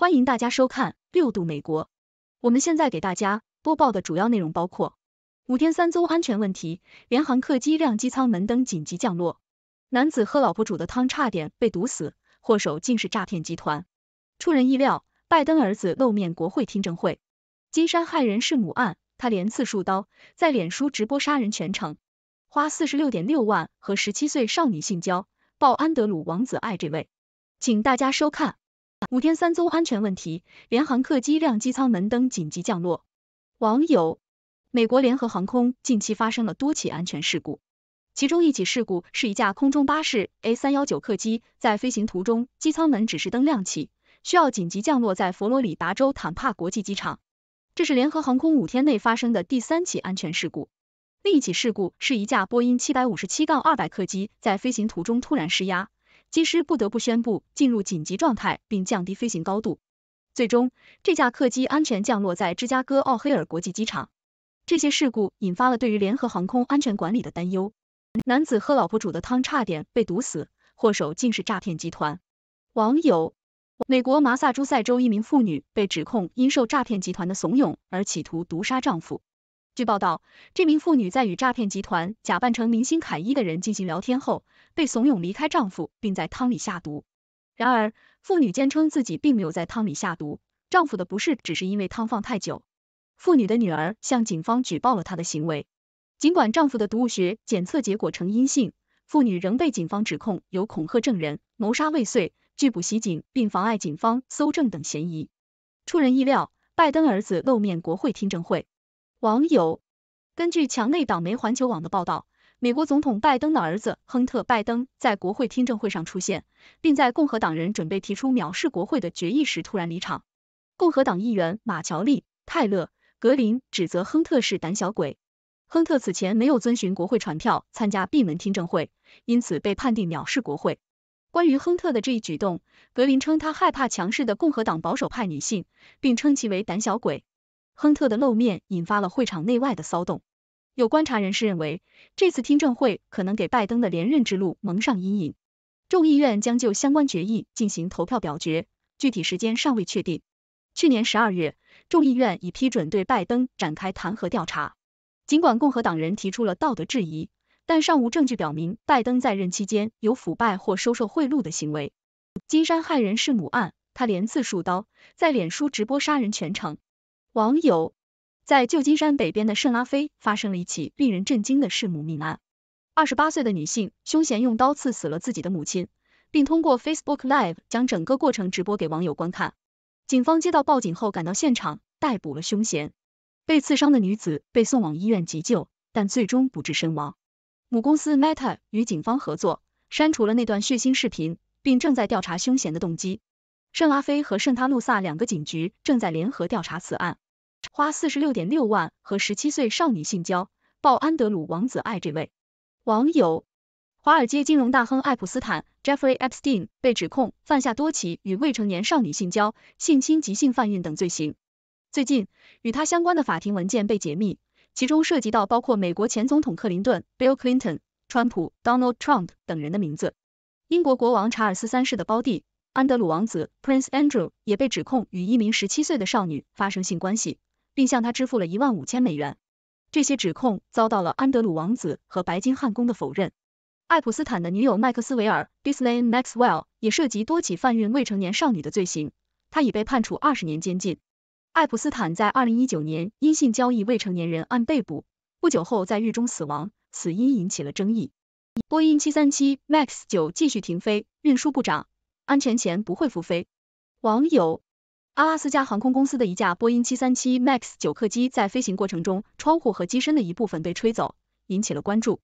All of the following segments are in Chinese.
欢迎大家收看《六度美国》。我们现在给大家播报的主要内容包括：五天三宗安全问题，联航客机亮机舱门灯紧急降落；男子喝老婆煮的汤差点被毒死，祸首竟是诈骗集团；出人意料，拜登儿子露面国会听证会；金山害人弑母案，他连刺数刀，在脸书直播杀人全程；花四十六点六万和十七岁少女性交，报安德鲁王子爱这位。请大家收看。五天三宗安全问题，联航客机亮机舱门灯紧急降落。网友，美国联合航空近期发生了多起安全事故，其中一起事故是一架空中巴士 A319 客机在飞行途中机舱门指示灯亮起，需要紧急降落在佛罗里达州坦帕国际机场。这是联合航空五天内发生的第三起安全事故。另一起事故是一架波音757-200客机在飞行途中突然失压。机师不得不宣布进入紧急状态，并降低飞行高度。最终，这架客机安全降落在芝加哥奥黑尔国际机场。这些事故引发了对于联合航空安全管理的担忧。男子喝老婆煮的汤差点被毒死，祸首竟是诈骗集团。网友：美国麻萨诸塞州一名妇女被指控因受诈骗集团的怂恿而企图毒杀丈夫。据报道，这名妇女在与诈骗集团假扮成明星凯伊的人进行聊天后，被怂恿离开丈夫，并在汤里下毒。然而，妇女坚称自己并没有在汤里下毒，丈夫的不适只是因为汤放太久。妇女的女儿向警方举报了他的行为。尽管丈夫的毒物学检测结果呈阴性，妇女仍被警方指控有恐吓证人、谋杀未遂、拒捕袭警并妨碍警方搜证等嫌疑。出人意料，拜登儿子露面国会听证会。网友根据墙内党媒环球网的报道，美国总统拜登的儿子亨特·拜登在国会听证会上出现，并在共和党人准备提出藐视国会的决议时突然离场。共和党议员马乔丽·泰勒·格林指责亨特是胆小鬼。亨特此前没有遵循国会传票参加闭门听证会，因此被判定藐视国会。关于亨特的这一举动，格林称他害怕强势的共和党保守派女性，并称其为胆小鬼。亨特的露面引发了会场内外的骚动，有观察人士认为，这次听证会可能给拜登的连任之路蒙上阴影。众议院将就相关决议进行投票表决，具体时间尚未确定。去年十二月，众议院已批准对拜登展开弹劾调查，尽管共和党人提出了道德质疑，但尚无证据表明拜登在任期间有腐败或收受贿赂的行为。金山害人弑母案，他连刺数刀，在脸书直播杀人全程。网友在旧金山北边的圣拉菲发生了一起令人震惊的弑母命案。二十八岁的女性凶嫌用刀刺死了自己的母亲，并通过 Facebook Live 将整个过程直播给网友观看。警方接到报警后赶到现场，逮捕了凶嫌。被刺伤的女子被送往医院急救，但最终不治身亡。母公司 Meta 与警方合作，删除了那段血腥视频，并正在调查凶嫌的动机。圣拉菲和圣塔露萨两个警局正在联合调查此案。花四十六点六万和十七岁少女性交，报安德鲁王子爱这位网友。华尔街金融大亨爱普斯坦 （Jeffrey Epstein） 被指控犯下多起与未成年少女性交、性侵及性贩运等罪行。最近，与他相关的法庭文件被解密，其中涉及到包括美国前总统克林顿 （Bill Clinton）、川普 （Donald Trump） 等人的名字。英国国王查尔斯三世的胞弟安德鲁王子 （Prince Andrew） 也被指控与一名十七岁的少女发生性关系。并向他支付了一万五千美元。这些指控遭到了安德鲁王子和白金汉宫的否认。爱普斯坦的女友麦克斯韦尔 d i s l e y Maxwell） 也涉及多起贩运未成年少女的罪行，他已被判处二十年监禁。爱普斯坦在二零一九年因性交易未成年人案被捕，不久后在狱中死亡，死因引起了争议。波音七三七 MAX 九继续停飞，运输部长安全前不会复飞。网友。阿拉斯加航空公司的一架波音737 MAX 九客机在飞行过程中，窗户和机身的一部分被吹走，引起了关注。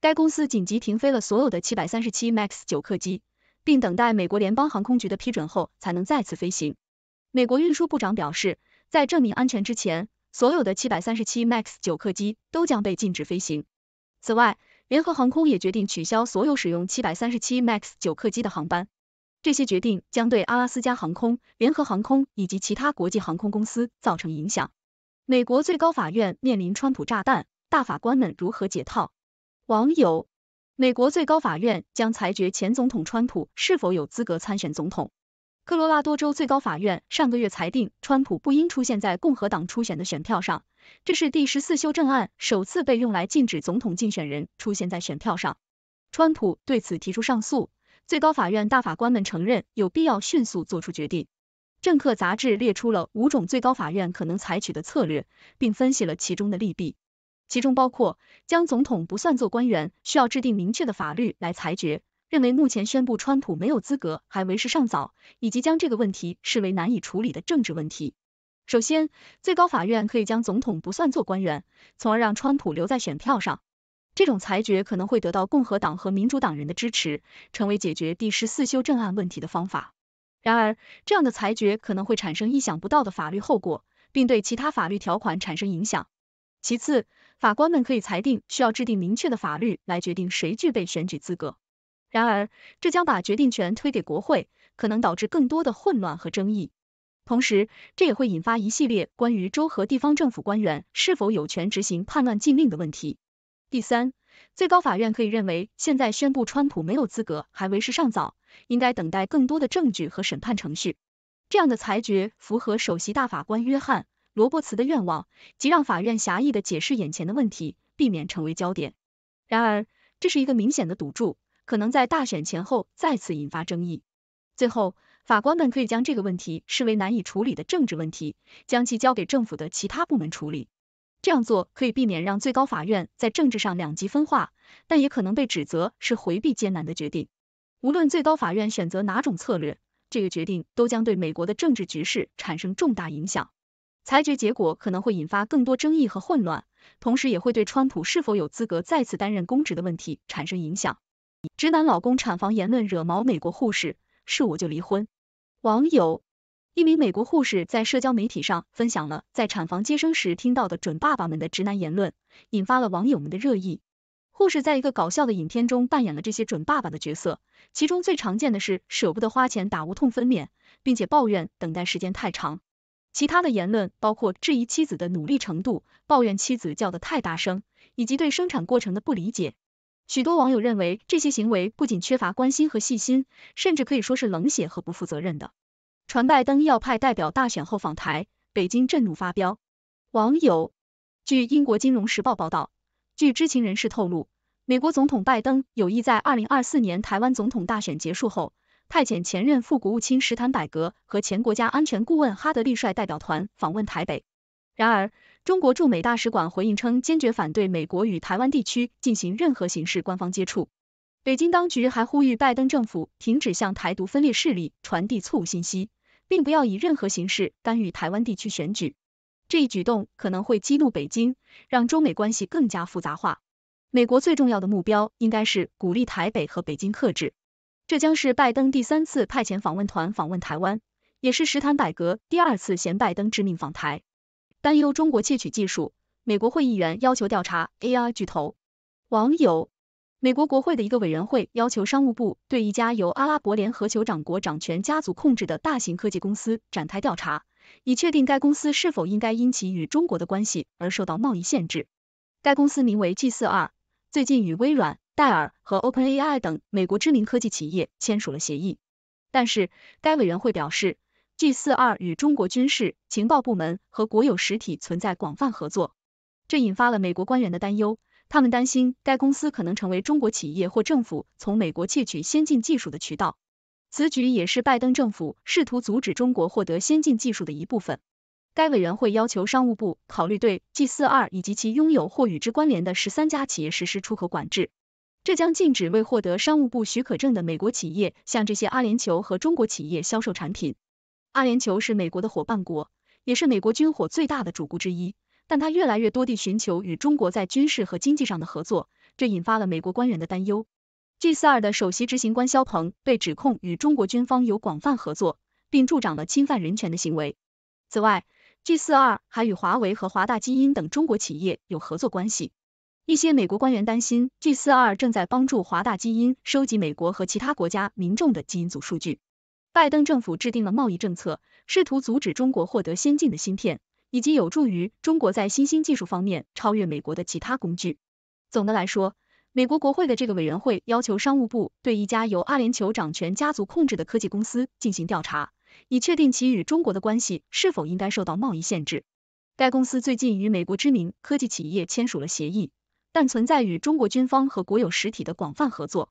该公司紧急停飞了所有的737 MAX 九客机，并等待美国联邦航空局的批准后才能再次飞行。美国运输部长表示，在证明安全之前，所有的737 MAX 九客机都将被禁止飞行。此外，联合航空也决定取消所有使用737 MAX 九客机的航班。这些决定将对阿拉斯加航空、联合航空以及其他国际航空公司造成影响。美国最高法院面临川普炸弹，大法官们如何解套？网友：美国最高法院将裁决前总统川普是否有资格参选总统。科罗拉多州最高法院上个月裁定川普不应出现在共和党初选的选票上，这是第十四修正案首次被用来禁止总统竞选人出现在选票上。川普对此提出上诉。最高法院大法官们承认有必要迅速做出决定。政客杂志列出了五种最高法院可能采取的策略，并分析了其中的利弊，其中包括将总统不算作官员，需要制定明确的法律来裁决；认为目前宣布川普没有资格还为时尚早，以及将这个问题视为难以处理的政治问题。首先，最高法院可以将总统不算作官员，从而让川普留在选票上。这种裁决可能会得到共和党和民主党人的支持，成为解决第十四修正案问题的方法。然而，这样的裁决可能会产生意想不到的法律后果，并对其他法律条款产生影响。其次，法官们可以裁定需要制定明确的法律来决定谁具备选举资格。然而，这将把决定权推给国会，可能导致更多的混乱和争议。同时，这也会引发一系列关于州和地方政府官员是否有权执行叛乱禁令的问题。第三，最高法院可以认为现在宣布川普没有资格还为时尚早，应该等待更多的证据和审判程序。这样的裁决符合首席大法官约翰·罗伯茨的愿望，即让法院狭义的解释眼前的问题，避免成为焦点。然而，这是一个明显的赌注，可能在大选前后再次引发争议。最后，法官们可以将这个问题视为难以处理的政治问题，将其交给政府的其他部门处理。这样做可以避免让最高法院在政治上两极分化，但也可能被指责是回避艰难的决定。无论最高法院选择哪种策略，这个决定都将对美国的政治局势产生重大影响。裁决结果可能会引发更多争议和混乱，同时也会对川普是否有资格再次担任公职的问题产生影响。直男老公产房言论惹毛美国护士，是我就离婚。网友。一名美国护士在社交媒体上分享了在产房接生时听到的准爸爸们的直男言论，引发了网友们的热议。护士在一个搞笑的影片中扮演了这些准爸爸的角色，其中最常见的是舍不得花钱打无痛分娩，并且抱怨等待时间太长。其他的言论包括质疑妻子的努力程度，抱怨妻子叫的太大声，以及对生产过程的不理解。许多网友认为这些行为不仅缺乏关心和细心，甚至可以说是冷血和不负责任的。传拜登要派代表大选后访台，北京震怒发飙。网友：据英国金融时报报道，据知情人士透露，美国总统拜登有意在二零二四年台湾总统大选结束后，派遣前任副国务卿史坦百格和前国家安全顾问哈德利率代表团访问台北。然而，中国驻美大使馆回应称，坚决反对美国与台湾地区进行任何形式官方接触。北京当局还呼吁拜登政府停止向台独分裂势力传递错误信息。并不要以任何形式干预台湾地区选举，这一举动可能会激怒北京，让中美关系更加复杂化。美国最重要的目标应该是鼓励台北和北京克制，这将是拜登第三次派遣访问团访问台湾，也是石坦改革第二次嫌拜登致命访台。担忧中国窃取技术，美国会议员要求调查 AR 巨头。网友。美国国会的一个委员会要求商务部对一家由阿拉伯联合酋长国掌权家族控制的大型科技公司展开调查，以确定该公司是否应该因其与中国的关系而受到贸易限制。该公司名为 G 四 r 最近与微软、戴尔和 OpenAI 等美国知名科技企业签署了协议。但是，该委员会表示，G 四 r 与中国军事情报部门和国有实体存在广泛合作，这引发了美国官员的担忧。他们担心该公司可能成为中国企业或政府从美国窃取先进技术的渠道。此举也是拜登政府试图阻止中国获得先进技术的一部分。该委员会要求商务部考虑对 G 四二以及其拥有或与之关联的十三家企业实施出口管制，这将禁止未获得商务部许可证的美国企业向这些阿联酋和中国企业销售产品。阿联酋是美国的伙伴国，也是美国军火最大的主顾之一。但他越来越多地寻求与中国在军事和经济上的合作，这引发了美国官员的担忧。G 四二的首席执行官肖鹏被指控与中国军方有广泛合作，并助长了侵犯人权的行为。此外，G 四二还与华为和华大基因等中国企业有合作关系。一些美国官员担心，G 四二正在帮助华大基因收集美国和其他国家民众的基因组数据。拜登政府制定了贸易政策，试图阻止中国获得先进的芯片。以及有助于中国在新兴技术方面超越美国的其他工具。总的来说，美国国会的这个委员会要求商务部对一家由阿联酋掌权家族控制的科技公司进行调查，以确定其与中国的关系是否应该受到贸易限制。该公司最近与美国知名科技企业签署了协议，但存在与中国军方和国有实体的广泛合作，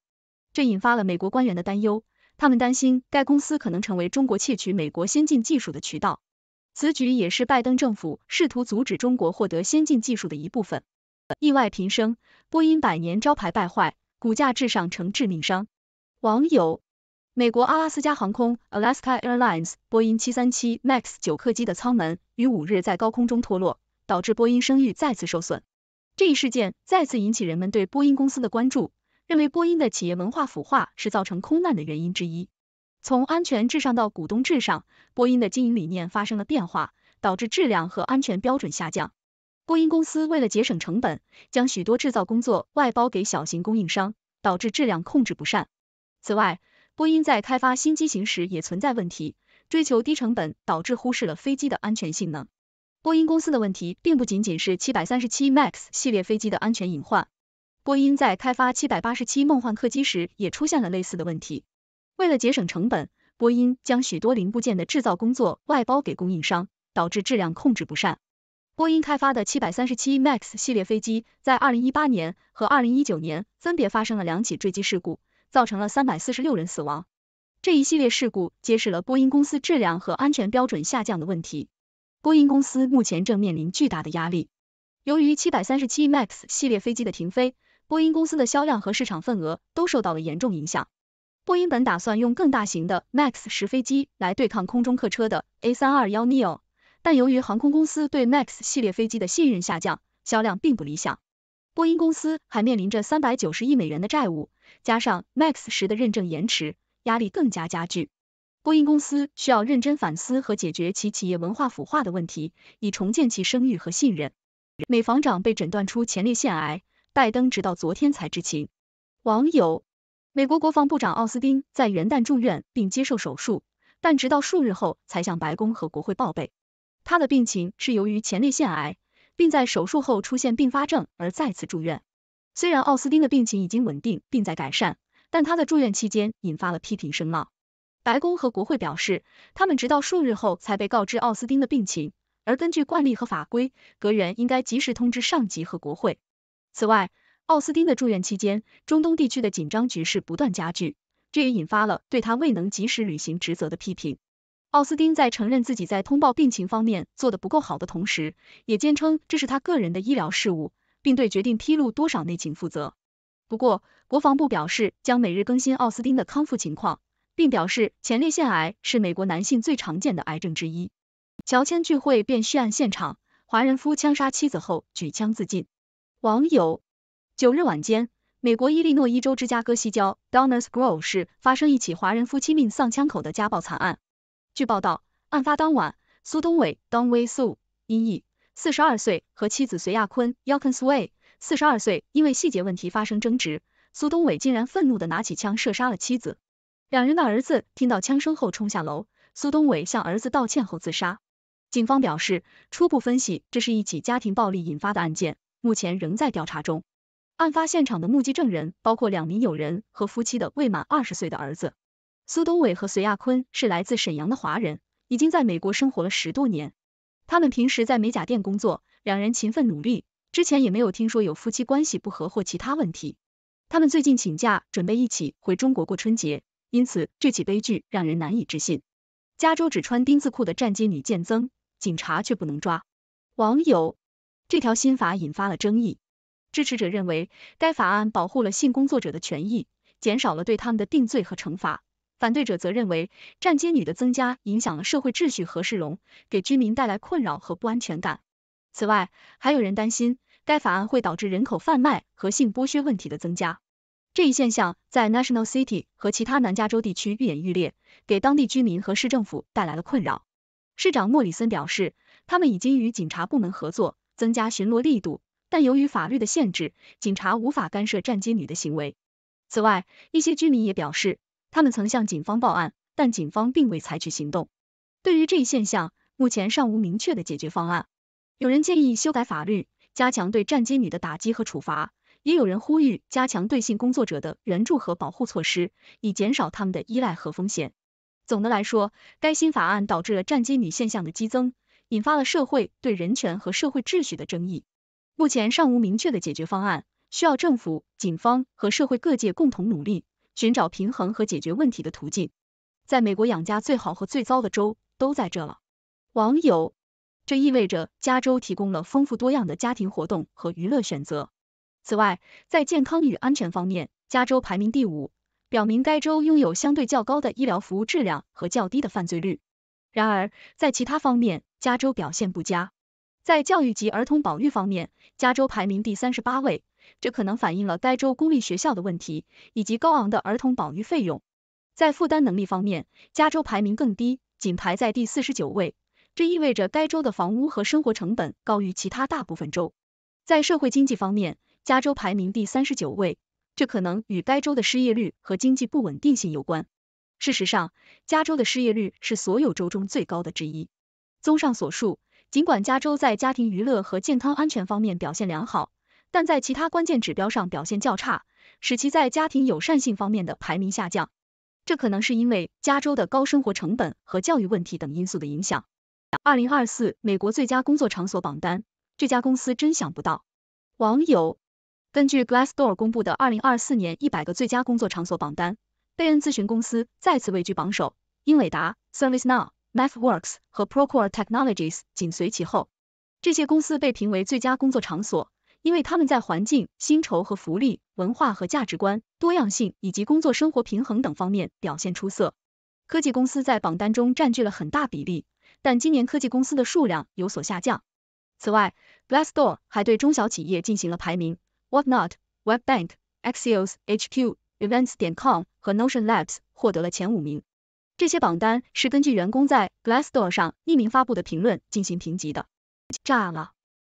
这引发了美国官员的担忧。他们担心该公司可能成为中国窃取美国先进技术的渠道。此举也是拜登政府试图阻止中国获得先进技术的一部分。意外频生，波音百年招牌败坏，股价至上成致命伤。网友：美国阿拉斯加航空 Alaska Airlines 波音七三七 Max 九客机的舱门于五日在高空中脱落，导致波音声誉再次受损。这一事件再次引起人们对波音公司的关注，认为波音的企业文化腐化是造成空难的原因之一。从安全至上到股东至上，波音的经营理念发生了变化，导致质量和安全标准下降。波音公司为了节省成本，将许多制造工作外包给小型供应商，导致质量控制不善。此外，波音在开发新机型时也存在问题，追求低成本导致忽视了飞机的安全性能。波音公司的问题并不仅仅是737 MAX 系列飞机的安全隐患，波音在开发787梦幻客机时也出现了类似的问题。为了节省成本，波音将许多零部件的制造工作外包给供应商，导致质量控制不善。波音开发的七百三十七 MAX 系列飞机在二零一八年和二零一九年分别发生了两起坠机事故，造成了三百四十六人死亡。这一系列事故揭示了波音公司质量和安全标准下降的问题。波音公司目前正面临巨大的压力，由于七百三十七 MAX 系列飞机的停飞，波音公司的销量和市场份额都受到了严重影响。波音本打算用更大型的 Max 十飞机来对抗空中客车的 A 三二幺 Neo，但由于航空公司对 Max 系列飞机的信任下降，销量并不理想。波音公司还面临着三百九十亿美元的债务，加上 Max 十的认证延迟，压力更加加剧。波音公司需要认真反思和解决其企业文化腐化的问题，以重建其声誉和信任。美防长被诊断出前列腺癌，拜登直到昨天才知情。网友。美国国防部长奥斯汀在元旦住院并接受手术，但直到数日后才向白宫和国会报备。他的病情是由于前列腺癌，并在手术后出现并发症而再次住院。虽然奥斯汀的病情已经稳定，并在改善，但他的住院期间引发了批评声浪。白宫和国会表示，他们直到数日后才被告知奥斯汀的病情，而根据惯例和法规，格员应该及时通知上级和国会。此外，奥斯汀的住院期间，中东地区的紧张局势不断加剧，这也引发了对他未能及时履行职责的批评。奥斯汀在承认自己在通报病情方面做得不够好的同时，也坚称这是他个人的医疗事务，并对决定披露多少内情负责。不过，国防部表示将每日更新奥斯汀的康复情况，并表示前列腺癌是美国男性最常见的癌症之一。乔迁聚会变血案现场，华人夫枪杀妻子后举枪自尽，网友。九日晚间，美国伊利诺伊州芝加哥西郊 d o n e r s Grove 市发生一起华人夫妻命丧枪口的家暴惨案。据报道，案发当晚，苏东伟 （Donway Su） 音译，四十二岁，和妻子隋亚坤 y a k i n Su） 四十二岁，因为细节问题发生争执，苏东伟竟然愤怒的拿起枪射杀了妻子。两人的儿子听到枪声后冲下楼，苏东伟向儿子道歉后自杀。警方表示，初步分析这是一起家庭暴力引发的案件，目前仍在调查中。案发现场的目击证人包括两名友人和夫妻的未满二十岁的儿子苏东伟和隋亚坤，是来自沈阳的华人，已经在美国生活了十多年。他们平时在美甲店工作，两人勤奋努力，之前也没有听说有夫妻关系不和或其他问题。他们最近请假，准备一起回中国过春节，因此这起悲剧让人难以置信。加州只穿丁字裤的站街女见增，警察却不能抓，网友这条新法引发了争议。支持者认为，该法案保护了性工作者的权益，减少了对他们的定罪和惩罚。反对者则认为，站街女的增加影响了社会秩序和市容，给居民带来困扰和不安全感。此外，还有人担心该法案会导致人口贩卖和性剥削问题的增加。这一现象在 National City 和其他南加州地区愈演愈烈，给当地居民和市政府带来了困扰。市长莫里森表示，他们已经与警察部门合作，增加巡逻力度。但由于法律的限制，警察无法干涉站街女的行为。此外，一些居民也表示，他们曾向警方报案，但警方并未采取行动。对于这一现象，目前尚无明确的解决方案。有人建议修改法律，加强对站街女的打击和处罚；也有人呼吁加强对性工作者的援助和保护措施，以减少他们的依赖和风险。总的来说，该新法案导致了站街女现象的激增，引发了社会对人权和社会秩序的争议。目前尚无明确的解决方案，需要政府、警方和社会各界共同努力，寻找平衡和解决问题的途径。在美国养家最好和最糟的州都在这了。网友，这意味着加州提供了丰富多样的家庭活动和娱乐选择。此外，在健康与安全方面，加州排名第五，表明该州拥有相对较高的医疗服务质量和较低的犯罪率。然而，在其他方面，加州表现不佳。在教育及儿童保育方面，加州排名第三十八位，这可能反映了该州公立学校的问题以及高昂的儿童保育费用。在负担能力方面，加州排名更低，仅排在第四十九位，这意味着该州的房屋和生活成本高于其他大部分州。在社会经济方面，加州排名第三十九位，这可能与该州的失业率和经济不稳定性有关。事实上，加州的失业率是所有州中最高的之一。综上所述。尽管加州在家庭娱乐和健康安全方面表现良好，但在其他关键指标上表现较差，使其在家庭友善性方面的排名下降。这可能是因为加州的高生活成本和教育问题等因素的影响。二零二四美国最佳工作场所榜单，这家公司真想不到。网友，根据 Glassdoor 公布的二零二四年一百个最佳工作场所榜单，贝恩咨询公司再次位居榜首，英伟达，ServiceNow。MathWorks 和 Procore Technologies 紧随其后。这些公司被评为最佳工作场所，因为他们在环境、薪酬和福利、文化和价值观、多样性以及工作生活平衡等方面表现出色。科技公司在榜单中占据了很大比例，但今年科技公司的数量有所下降。此外，Glassdoor 还对中小企业进行了排名。Whatnot、WebBank、Axios HQ、Events.com 和 Notion Labs 获得了前五名。这些榜单是根据员工在 Glassdoor 上匿名发布的评论进行评级的。炸了！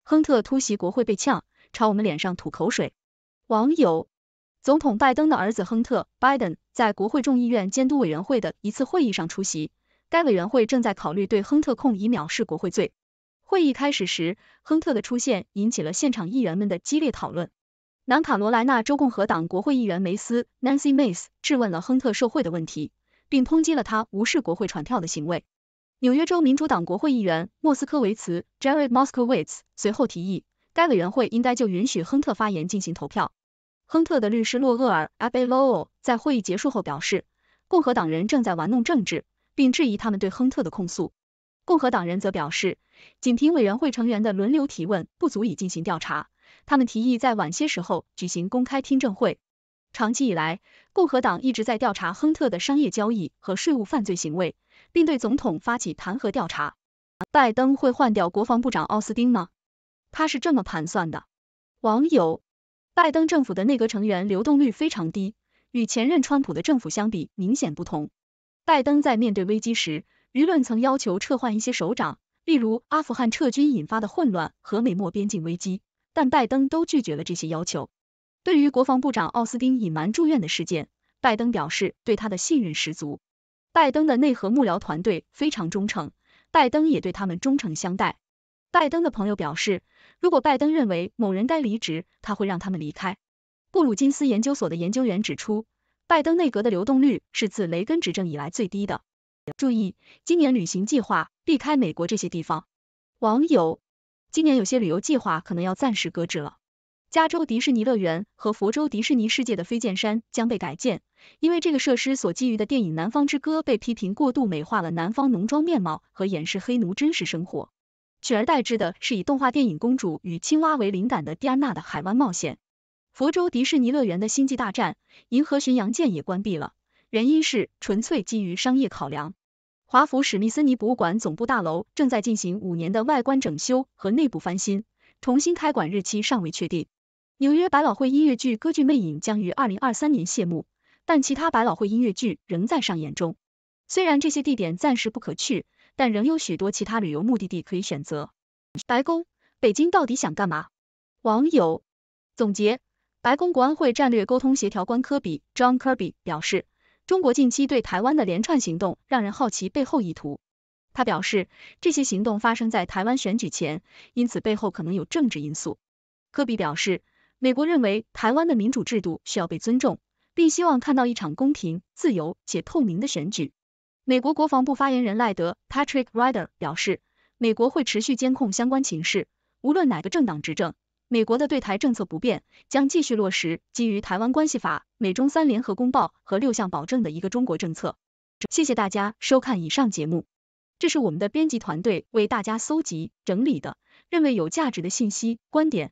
亨特突袭国会被呛，朝我们脸上吐口水。网友：总统拜登的儿子亨特 Biden 在国会众议院监督委员会的一次会议上出席，该委员会正在考虑对亨特控以藐视国会罪。会议开始时，亨特的出现引起了现场议员们的激烈讨论。南卡罗来纳州共和党国会议员梅斯 Nancy Mace 质问了亨特受贿的问题。并抨击了他无视国会传票的行为。纽约州民主党国会议员莫斯科维茨 Jared Moskowitz 随后提议，该委员会应该就允许亨特发言进行投票。亨特的律师洛厄尔 Abellolo 在会议结束后表示，共和党人正在玩弄政治，并质疑他们对亨特的控诉。共和党人则表示，仅凭委员会成员的轮流提问不足以进行调查，他们提议在晚些时候举行公开听证会。长期以来，共和党一直在调查亨特的商业交易和税务犯罪行为，并对总统发起弹劾调查。拜登会换掉国防部长奥斯汀吗？他是这么盘算的。网友：拜登政府的内阁成员流动率非常低，与前任川普的政府相比明显不同。拜登在面对危机时，舆论曾要求撤换一些首长，例如阿富汗撤军引发的混乱和美墨边境危机，但拜登都拒绝了这些要求。对于国防部长奥斯汀隐瞒住院的事件，拜登表示对他的信任十足。拜登的内核幕僚团队非常忠诚，拜登也对他们忠诚相待。拜登的朋友表示，如果拜登认为某人该离职，他会让他们离开。布鲁金斯研究所的研究员指出，拜登内阁的流动率是自雷根执政以来最低的。注意，今年旅行计划避开美国这些地方。网友，今年有些旅游计划可能要暂时搁置了。加州迪士尼乐园和佛州迪士尼世界的飞剑山将被改建，因为这个设施所基于的电影《南方之歌》被批评过度美化了南方农庄面貌和掩饰黑奴真实生活。取而代之的是以动画电影《公主与青蛙》为灵感的《蒂安娜的海湾冒险》。佛州迪士尼乐园的《星际大战：银河巡洋舰》也关闭了，原因是纯粹基于商业考量。华府史密森尼博物馆总部大楼正在进行五年的外观整修和内部翻新，重新开馆日期尚未确定。纽约百老汇音乐剧《歌剧魅影》将于二零二三年谢幕，但其他百老汇音乐剧仍在上演中。虽然这些地点暂时不可去，但仍有许多其他旅游目的地可以选择。白宫，北京到底想干嘛？网友总结：白宫国安会战略沟通协调官科比 John Kirby 表示，中国近期对台湾的连串行动让人好奇背后意图。他表示，这些行动发生在台湾选举前，因此背后可能有政治因素。科比表示。美国认为台湾的民主制度需要被尊重，并希望看到一场公平、自由且透明的选举。美国国防部发言人赖德 （Patrick Ryder） 表示，美国会持续监控相关情势，无论哪个政党执政，美国的对台政策不变，将继续落实基于《台湾关系法》、《美中三联合公报》和六项保证的一个中国政策。谢谢大家收看以上节目，这是我们的编辑团队为大家搜集整理的，认为有价值的信息观点。